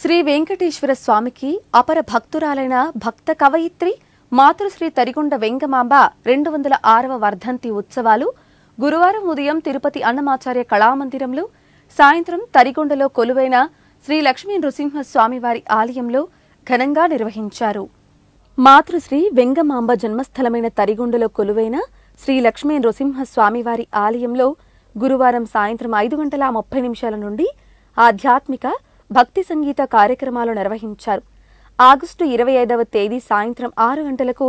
శ్రీ వెంకటేశ్వర స్వామికి అపర భక్తురాలైన భక్త కవయిత్రి మాతృశ్రీ తరిగొండ వెంగమాంబ రెండు వందల ఆరవ వర్ధంతి ఉత్సవాలు గురువారం ఉదయం తిరుపతి అన్నమాచార్య కళామందిరంలో సాయంత్రం తరిగొండలో కొలువైన శ్రీ లక్ష్మీ నృసింహస్వామివారి ఆలయంలో ఘనంగా నిర్వహించారు మాతృశ్రీ వెంగమాంబ జన్మస్థలమైన తరిగొండలో కొలువైన శ్రీ లక్ష్మీ నృసింహస్వామివారి ఆలయంలో గురువారం సాయంత్రం ఐదు గంటల ముప్పై నిమిషాల నుండి ఆధ్యాత్మిక భక్తి సంగీత కార్యక్రమాలు నిర్వహించారు ఆగస్టు ఇరవై ఐదవ తేదీ సాయంత్రం ఆరు గంటలకు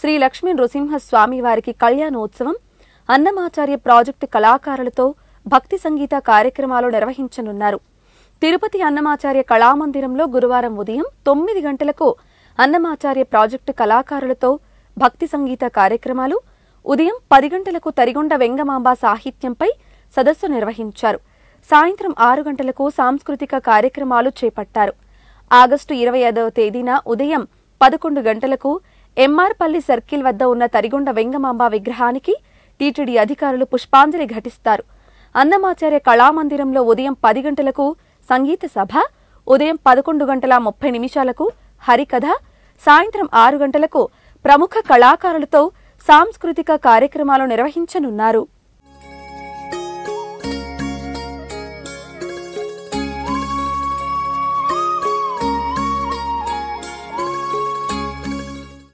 శ్రీ లక్ష్మీ నృసింహస్వామి వారికి కళ్యాణోత్సవం అన్నమాచార్య ప్రాజెక్టు కళాకారులతో భక్తి సంగీత కార్యక్రమాలు నిర్వహించనున్నారు తిరుపతి అన్నమాచార్య కళామందిరంలో గురువారం ఉదయం తొమ్మిది గంటలకు అన్నమాచార్య ప్రాజెక్టు కళాకారులతో భక్తి సంగీత కార్యక్రమాలు ఉదయం పది గంటలకు తరిగొండ వెంగమాంబ సాహిత్యంపై సదస్సు నిర్వహించారు సాయంత్రం ఆరు గంటలకు సాంస్కృతిక కార్యక్రమాలు చేపట్టారు ఆగస్టు ఇరవై ఐదవ తేదీన ఉదయం పదకొండు గంటలకు ఎంఆర్పల్లి సర్కిల్ వద్ద ఉన్న తరిగొండ వెంగమాంబ విగ్రహానికి టీటీడీ అధికారులు పుష్పాంజలి ఘటిస్తారు అన్నమాచార్య కళామందిరంలో ఉదయం పది గంటలకు సంగీత సభ ఉదయం పదకొండు గంటల ముప్పై నిమిషాలకు హరికథ సాయంత్రం ఆరు గంటలకు ప్రముఖ కళాకారులతో సాంస్కృతిక కార్యక్రమాలు నిర్వహించనున్నారు